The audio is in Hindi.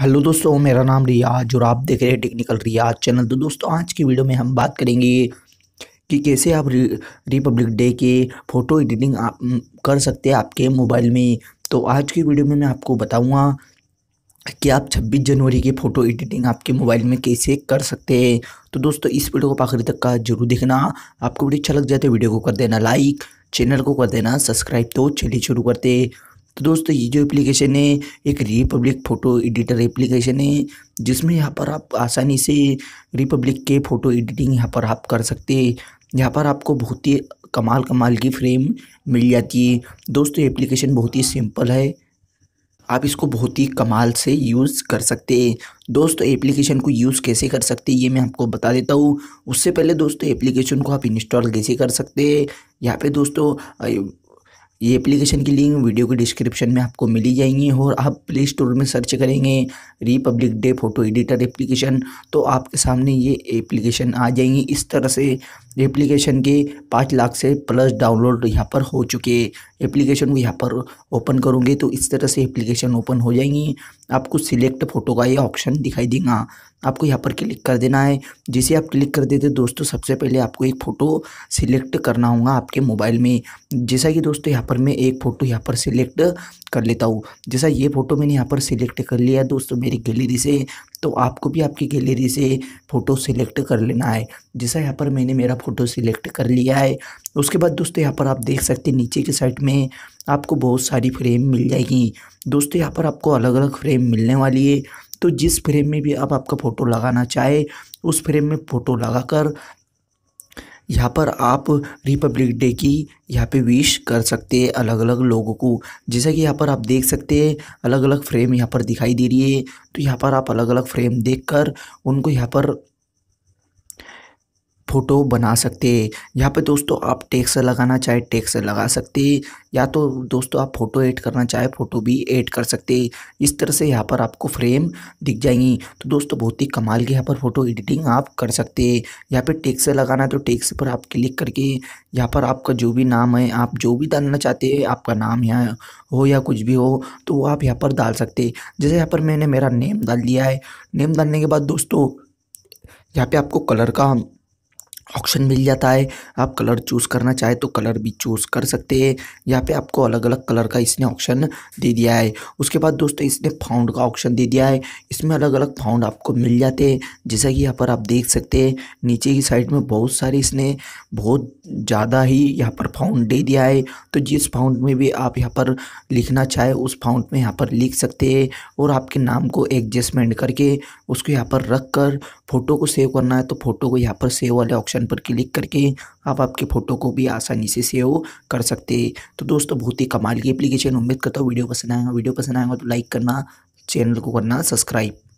हेलो दोस्तों मेरा नाम रियाज और आप देख रहे हैं टेक्निकल रियाज चैनल तो दोस्तों आज की वीडियो में हम बात करेंगे कि कैसे आप रिपब्लिक डे के फ़ोटो एडिटिंग आप कर सकते हैं आपके मोबाइल में तो आज की वीडियो में मैं आपको बताऊंगा कि आप 26 जनवरी की फ़ोटो एडिटिंग आपके मोबाइल में कैसे कर सकते हैं तो दोस्तों इस वीडियो को आखिर तक का जरूर देखना आपको वीडियो अच्छा लग जाए तो वीडियो को कर देना लाइक चैनल को कर देना सब्सक्राइब तो चलिए शुरू करते हैं तो दोस्तों ये जो एप्लीकेशन है एक रिपब्लिक फ़ोटो एडिटर एप्लीकेशन है जिसमें यहाँ पर आप आसानी से रिपब्लिक के फ़ोटो एडिटिंग यहाँ पर आप कर सकते हैं यहाँ पर आपको बहुत ही कमाल कमाल की फ्रेम मिल जाती है दोस्तों एप्लीकेशन बहुत ही सिंपल है आप इसको बहुत ही कमाल से यूज़ कर सकते हैं दोस्तों एप्लीकेशन को यूज़ कैसे कर सकते हैं ये मैं आपको बता देता हूँ उससे पहले दोस्तों एप्लीकेशन को आप इंस्टॉल कैसे कर सकते हैं यहाँ पे दोस्तों ये एप्लीकेशन की लिंक वीडियो के डिस्क्रिप्शन में आपको मिली जाएंगी और आप प्ले स्टोर में सर्च करेंगे republic day photo editor application तो आपके सामने ये एप्लीकेशन आ जाएंगी इस तरह से एप्लीकेशन के पाँच लाख से प्लस डाउनलोड यहाँ पर हो चुके एप्लीकेशन को यहाँ पर ओपन करोगे तो इस तरह से एप्लीकेशन ओपन हो जाएंगी आपको सिलेक्ट फ़ोटो का ये ऑप्शन दिखाई देगा आपको यहाँ पर क्लिक कर देना है जिसे आप क्लिक कर देते दोस्तों सबसे पहले आपको एक फ़ोटो सिलेक्ट करना होगा आपके मोबाइल में जैसा कि दोस्तों यहाँ पर मैं एक फ़ोटो यहाँ पर सिलेक्ट कर लेता हूँ जैसा ये फ़ोटो मैंने यहाँ पर सिलेक्ट कर लिया दोस्तों मेरी गैलरी से तो आपको भी आपकी गैलरी से फ़ोटो सिलेक्ट कर लेना है जैसा यहाँ पर मैंने मेरा फ़ोटो सिलेक्ट कर लिया है उसके बाद दोस्तों यहाँ पर आप देख सकते हैं नीचे के साइड में आपको बहुत सारी फ्रेम मिल जाएगी दोस्तों यहाँ पर आपको अलग अलग फ्रेम मिलने वाली है तो जिस फ्रेम में भी आप आपका फ़ोटो लगाना चाहे उस फ्रेम में फ़ोटो लगाकर यहाँ पर आप रिपब्लिक डे की यहाँ पे विश कर सकते हैं अलग अलग लोगों को जैसा कि यहाँ पर आप देख सकते हैं अलग अलग फ्रेम यहाँ पर दिखाई दे रही है तो यहाँ पर आप अलग अलग फ्रेम देखकर उनको यहाँ पर फ़ोटो बना सकते हैं यहाँ पे दोस्तों आप टेक्स लगाना चाहे टैक्स लगा सकते हैं या तो दोस्तों आप फ़ोटो ऐड करना चाहे फ़ोटो भी ऐड कर सकते हैं इस तरह से यहाँ पर आपको फ्रेम दिख जाएंगी तो दोस्तों बहुत ही कमाल की यहाँ पर फ़ोटो एडिटिंग आप कर सकते हैं यहाँ पर टैक्स लगाना है तो टैक्स पर आप क्लिक करके यहाँ पर आपका जो भी नाम है आप जो भी डालना चाहते हैं आपका नाम यहाँ हो या कुछ भी हो तो वो आप यहाँ पर डाल सकते हैं जैसे यहाँ पर मैंने मेरा नेम डाल दिया है नेम डालने के बाद दोस्तों यहाँ पे आपको कलर का ऑप्शन मिल जाता है आप कलर चूज़ करना चाहे तो कलर भी चूज़ कर सकते हैं यहाँ पे आपको अलग अलग कलर का इसने ऑप्शन दे दिया है उसके बाद दोस्तों इसने फाउंड का ऑप्शन दे दिया है इसमें अलग अलग फाउंड आपको मिल जाते हैं जैसा कि यहाँ पर आप देख सकते हैं नीचे की साइड में बहुत सारे इसने बहुत ज़्यादा ही यहाँ पर फाउंड दे दिया है तो जिस फाउंड में भी आप यहाँ पर लिखना चाहे उस फाउंड में यहाँ पर लिख सकते हैं और आपके नाम को एडजस्टमेंट करके उसको यहाँ पर रख कर फ़ोटो को सेव करना है तो फ़ोटो को यहाँ पर सेव वाले ऑप्शन ऑप्शन पर क्लिक करके आप आपके फ़ोटो को भी आसानी से सेव कर सकते हैं तो दोस्तों बहुत ही कमाल की एप्लीकेशन उम्मीद करता हूँ वीडियो पसंद आएगा वीडियो पसंद आएगा तो लाइक करना चैनल को करना सब्सक्राइब